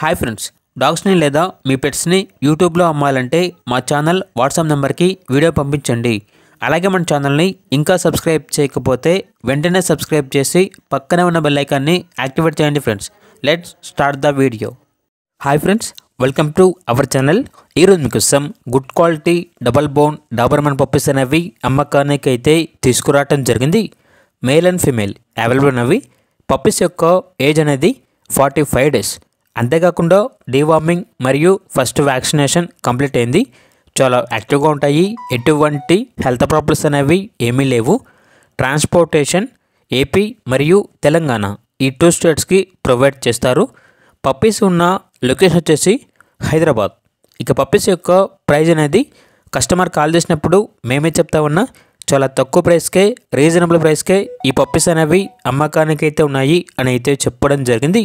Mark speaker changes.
Speaker 1: hi friends డాగ్స్ని లేదా మీ పెట్స్ని యూట్యూబ్లో అమ్మాలంటే మా ఛానల్ వాట్సాప్ నెంబర్కి వీడియో పంపించండి అలాగే మన ఛానల్ని ఇంకా సబ్స్క్రైబ్ చేయకపోతే వెంటనే సబ్స్క్రైబ్ చేసి పక్కనే ఉన్న బెల్లైకాన్ని యాక్టివేట్ చేయండి friends let's start the video hi friends welcome to our channel ఈరోజు మీకోసం good quality double bone Doberman puppies అనేవి అమ్మకానికి అయితే తీసుకురావటం జరిగింది మేల్ అండ్ ఫీమేల్ అవైలబుల్ అవి పప్పీస్ యొక్క ఏజ్ అనేది ఫార్టీ ఫైవ్ డేస్ అంతేకాకుండా వార్మింగ్ మరియు ఫస్ట్ వ్యాక్సినేషన్ కంప్లీట్ అయింది చాలా యాక్టివ్గా ఉంటాయి ఎటువంటి హెల్త్ ప్రాబ్లమ్స్ అనేవి ఏమీ లేవు ట్రాన్స్పోర్టేషన్ ఏపీ మరియు తెలంగాణ ఈ టూ స్టేట్స్కి ప్రొవైడ్ చేస్తారు పప్పీస్ ఉన్న లొకేషన్ వచ్చేసి హైదరాబాద్ ఇక పప్పీస్ యొక్క ప్రైజ్ అనేది కస్టమర్ కాల్ చేసినప్పుడు మేమే చెప్తామన్నా చాలా తక్కువ ప్రైస్కే రీజనబుల్ ప్రైస్కే ఈ పప్పీస్ అనేవి అమ్మకానికి అయితే ఉన్నాయి అని అయితే చెప్పడం జరిగింది